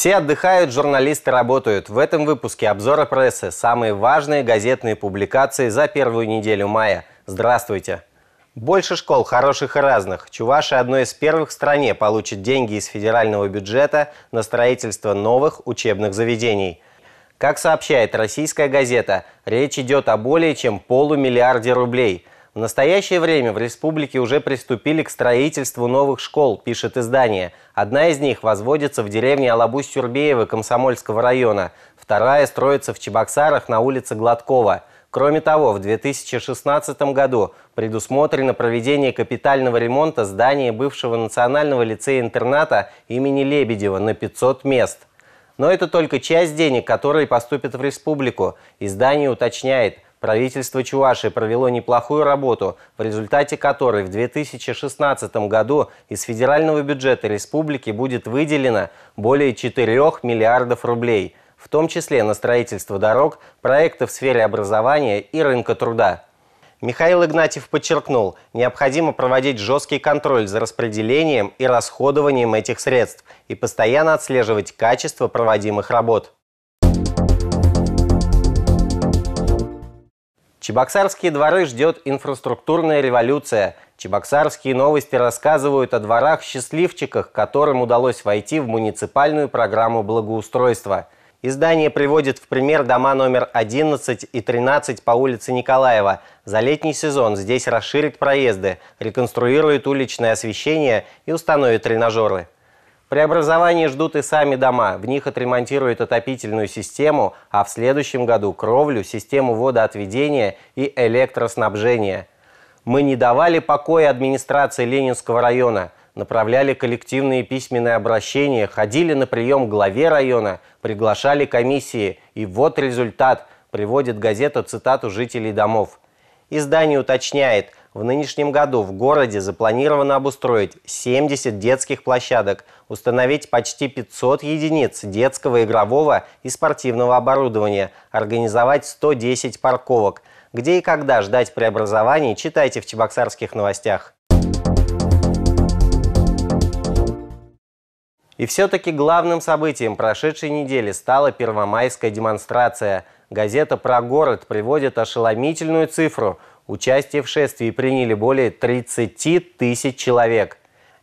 Все отдыхают, журналисты работают. В этом выпуске обзора прессы. Самые важные газетные публикации за первую неделю мая. Здравствуйте! Больше школ, хороших и разных. Чуваши одной из первых в стране получит деньги из федерального бюджета на строительство новых учебных заведений – как сообщает российская газета, речь идет о более чем полумиллиарде рублей. В настоящее время в республике уже приступили к строительству новых школ, пишет издание. Одна из них возводится в деревне Алабусь-Сюрбеева Комсомольского района, вторая строится в Чебоксарах на улице Гладкова. Кроме того, в 2016 году предусмотрено проведение капитального ремонта здания бывшего Национального лицея-интерната имени Лебедева на 500 мест. Но это только часть денег, которые поступят в республику. Издание уточняет – Правительство Чуваши провело неплохую работу, в результате которой в 2016 году из федерального бюджета республики будет выделено более 4 миллиардов рублей, в том числе на строительство дорог, проекты в сфере образования и рынка труда. Михаил Игнатьев подчеркнул, необходимо проводить жесткий контроль за распределением и расходованием этих средств и постоянно отслеживать качество проводимых работ. Чебоксарские дворы ждет инфраструктурная революция. Чебоксарские новости рассказывают о дворах-счастливчиках, которым удалось войти в муниципальную программу благоустройства. Издание приводит в пример дома номер 11 и 13 по улице Николаева. За летний сезон здесь расширят проезды, реконструируют уличное освещение и установят тренажеры. Преобразования ждут и сами дома. В них отремонтируют отопительную систему, а в следующем году кровлю, систему водоотведения и электроснабжения. Мы не давали покоя администрации Ленинского района, направляли коллективные письменные обращения, ходили на прием к главе района, приглашали комиссии. И вот результат, приводит газета цитату жителей домов. Издание уточняет – в нынешнем году в городе запланировано обустроить 70 детских площадок, установить почти 500 единиц детского игрового и спортивного оборудования, организовать 110 парковок. Где и когда ждать преобразований, читайте в чебоксарских новостях. И все-таки главным событием прошедшей недели стала первомайская демонстрация. Газета «Про город» приводит ошеломительную цифру – Участие в шествии приняли более 30 тысяч человек.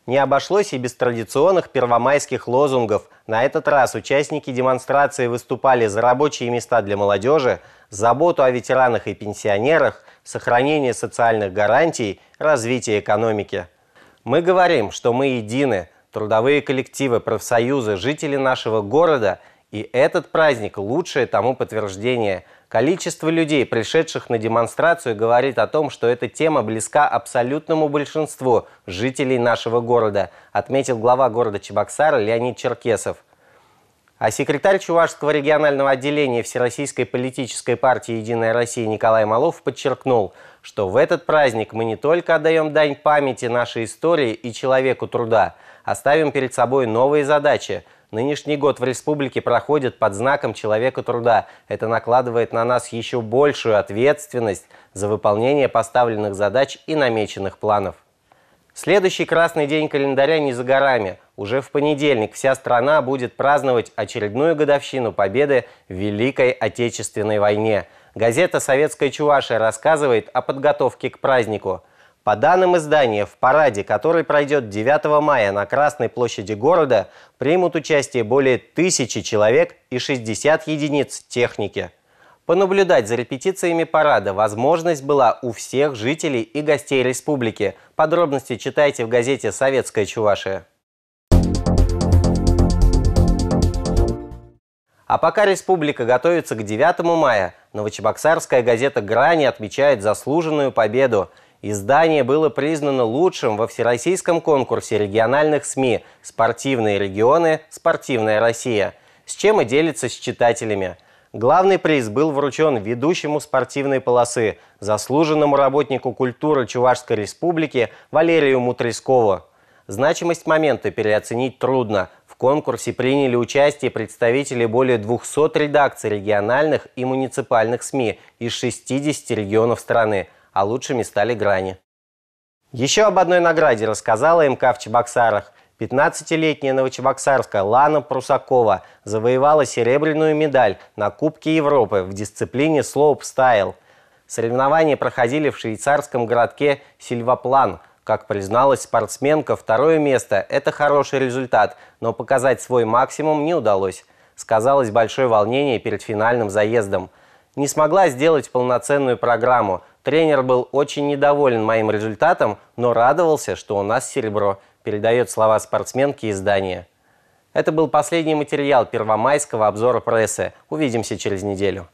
Не обошлось и без традиционных первомайских лозунгов. На этот раз участники демонстрации выступали за рабочие места для молодежи, заботу о ветеранах и пенсионерах, сохранение социальных гарантий, развитие экономики. Мы говорим, что мы едины, трудовые коллективы, профсоюзы, жители нашего города, и этот праздник – лучшее тому подтверждение – Количество людей, пришедших на демонстрацию, говорит о том, что эта тема близка абсолютному большинству жителей нашего города, отметил глава города Чебоксара Леонид Черкесов. А секретарь Чувашского регионального отделения Всероссийской политической партии «Единая Россия» Николай Малов подчеркнул, что в этот праздник мы не только отдаем дань памяти нашей истории и человеку труда, оставим а перед собой новые задачи – Нынешний год в республике проходит под знаком человека труда. Это накладывает на нас еще большую ответственность за выполнение поставленных задач и намеченных планов. Следующий красный день календаря не за горами. Уже в понедельник вся страна будет праздновать очередную годовщину победы в Великой Отечественной войне. Газета «Советская Чувашия» рассказывает о подготовке к празднику. По данным издания, в параде, который пройдет 9 мая на Красной площади города, примут участие более тысячи человек и 60 единиц техники. Понаблюдать за репетициями парада возможность была у всех жителей и гостей республики. Подробности читайте в газете «Советская Чувашия». А пока республика готовится к 9 мая, новочебоксарская газета «Грани» отмечает заслуженную победу – Издание было признано лучшим во всероссийском конкурсе региональных СМИ «Спортивные регионы. Спортивная Россия», с чем и делится с читателями. Главный приз был вручен ведущему спортивной полосы, заслуженному работнику культуры Чувашской республики Валерию Мутрескову. Значимость момента переоценить трудно. В конкурсе приняли участие представители более 200 редакций региональных и муниципальных СМИ из 60 регионов страны – а лучшими стали грани. Еще об одной награде рассказала МК в Чебоксарах. 15-летняя новочебоксарская Лана Прусакова завоевала серебряную медаль на Кубке Европы в дисциплине стайл. Соревнования проходили в швейцарском городке Сильваплан. Как призналась спортсменка, второе место – это хороший результат, но показать свой максимум не удалось. Сказалось большое волнение перед финальным заездом. Не смогла сделать полноценную программу – Тренер был очень недоволен моим результатом, но радовался, что у нас серебро, передает слова спортсменки издания. Это был последний материал первомайского обзора прессы. Увидимся через неделю.